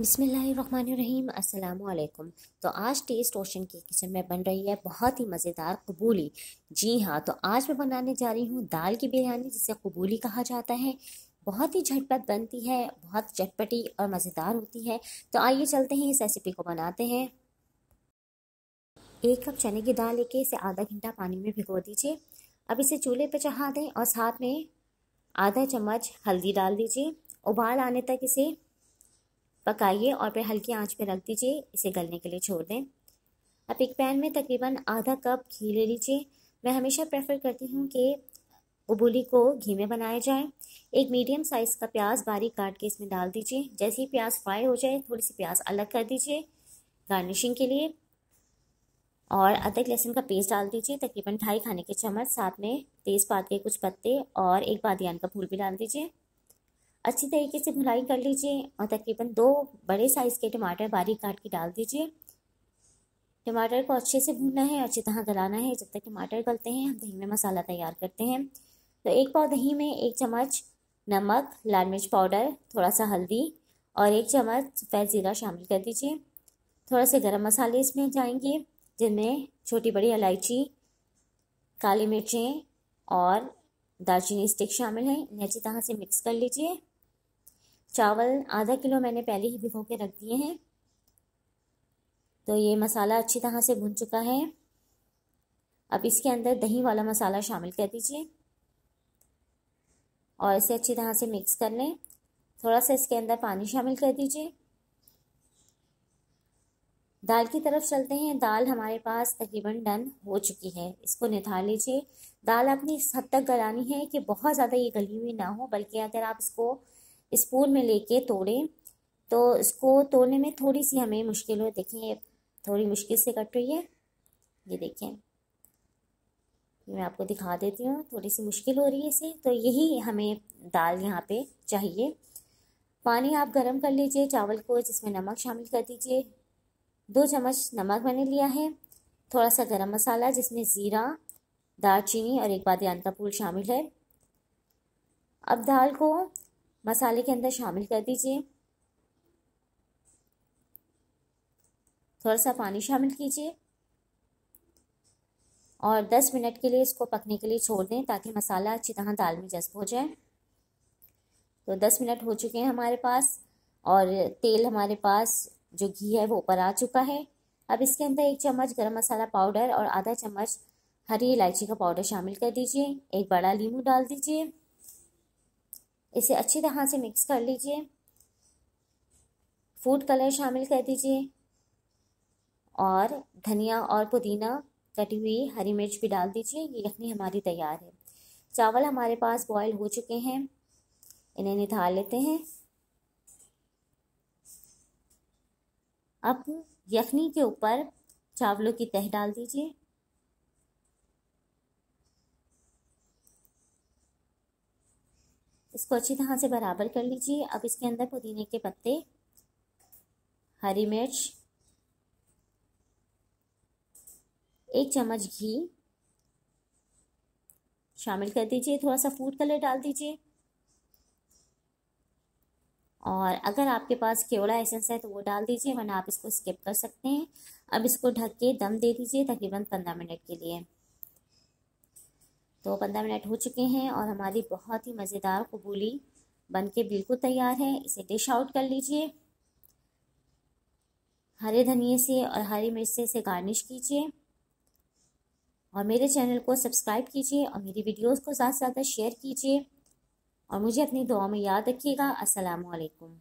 बिसमीम् अल्लाम तो आज टेस्ट ओशन की किचन में बन रही है बहुत ही मज़ेदार कबूली जी हाँ तो आज मैं बनाने जा रही हूँ दाल की बिरयानी जिसे कबूली कहा जाता है बहुत ही झटपट बनती है बहुत चटपटी और मज़ेदार होती है तो आइए चलते हैं इस रेसिपी को बनाते हैं एक कप चने की दाल लेके इसे आधा घंटा पानी में भिगो दीजिए अब इसे चूल्हे पर चढ़ा दें और साथ में आधा चम्मच हल्दी डाल दीजिए उबाल आने तक इसे पकाइए और फिर हल्की आंच पे रख दीजिए इसे गलने के लिए छोड़ दें अब एक पैन में तकरीबन आधा कप घी ले लीजिए मैं हमेशा प्रेफर करती हूँ कि उबुली को घी में बनाया जाए एक मीडियम साइज़ का प्याज बारीक काट के इसमें डाल दीजिए जैसे ही प्याज फ्राई हो जाए थोड़ी सी प्याज अलग कर दीजिए गार्निशिंग के लिए और अदरक लहसुन का पेस्ट डाल दीजिए तकरीबन ढाई खाने के चम्मच साथ में तेज़पात के कुछ पत्ते और एक बादियान का फूल भी डाल दीजिए अच्छी तरीके से भुनाई कर लीजिए और तकरीबन दो बड़े साइज़ के टमाटर बारीक काट के डाल दीजिए टमाटर को अच्छे से भूनना है अच्छी तरह गलाना है जब तक टमाटर गलते हैं हम दही में मसाला तैयार करते हैं तो एक पाव दही में एक चम्मच नमक लाल मिर्च पाउडर थोड़ा सा हल्दी और एक चम्मच सफ़ेद ज़ीरा शामिल कर दीजिए थोड़ा से गरम मसाले इसमें जाएंगे जिनमें छोटी बड़ी इलायची काली मिर्चें और दालचीनी स्टिक शामिल हैं इन्हें अच्छी तरह से मिक्स कर लीजिए चावल आधा किलो मैंने पहले ही भिगो के रख दिए हैं तो ये मसाला अच्छी तरह से भुन चुका है अब इसके अंदर दही वाला मसाला शामिल कर दीजिए और इसे अच्छी तरह से मिक्स कर लें थोड़ा सा इसके अंदर पानी शामिल कर दीजिए दाल की तरफ चलते हैं दाल हमारे पास तकरीबन डन हो चुकी है इसको निथार लीजिए दाल आपने इस हद तक गलानी है कि बहुत ज़्यादा ये गली हुई ना हो बल्कि अगर आप इसको स्पून में लेके तोड़ें तो इसको तोड़ने में थोड़ी सी हमें मुश्किल हो देखें ये थोड़ी मुश्किल से कट रही है ये देखें मैं आपको दिखा देती हूँ थोड़ी सी मुश्किल हो रही है इसे तो यही हमें दाल यहाँ पे चाहिए पानी आप गर्म कर लीजिए चावल को जिसमें नमक शामिल कर दीजिए दो चम्मच नमक मैंने लिया है थोड़ा सा गरम मसाला जिसमें ज़ीरा दालचीनी और एक बाद का फूल शामिल है अब दाल को मसाले के अंदर शामिल कर दीजिए थोड़ा सा पानी शामिल कीजिए और 10 मिनट के लिए इसको पकने के लिए छोड़ दें ताकि मसाला अच्छी तरह दाल में जज्ब हो जाए तो 10 मिनट हो चुके हैं हमारे पास और तेल हमारे पास जो घी है वो ऊपर आ चुका है अब इसके अंदर एक चम्मच गरम मसाला पाउडर और आधा चम्मच हरी इलायची का पाउडर शामिल कर दीजिए एक बड़ा लीमू डाल दीजिए इसे अच्छी तरह से मिक्स कर लीजिए फूड कलर शामिल कर दीजिए और धनिया और पुदीना कटी हुई हरी मिर्च भी डाल दीजिए ये यखनी हमारी तैयार है चावल हमारे पास बॉयल हो चुके हैं इन्हें निथार लेते हैं अब यखनी के ऊपर चावलों की तह डाल दीजिए इसको अच्छी तरह से बराबर कर लीजिए अब इसके अंदर पुदीने के पत्ते हरी मिर्च एक चम्मच घी शामिल कर दीजिए थोड़ा सा फूड कलर डाल दीजिए और अगर आपके पास केवड़ा एसेंस है तो वो डाल दीजिए वरना आप इसको स्किप कर सकते हैं अब इसको ढक के दम दे दीजिए तकरीबन पंद्रह मिनट के लिए तो पंद्रह मिनट हो चुके हैं और हमारी बहुत ही मज़ेदार कबूली बन के बिल्कुल तैयार है इसे डिश आउट कर लीजिए हरे धनिए से और हरी मिर्च से गार्निश कीजिए और मेरे चैनल को सब्सक्राइब कीजिए और मेरी वीडियोस को ज़्यादा से ज़्यादा शेयर कीजिए और मुझे अपनी दुआ में याद रखिएगा असलकम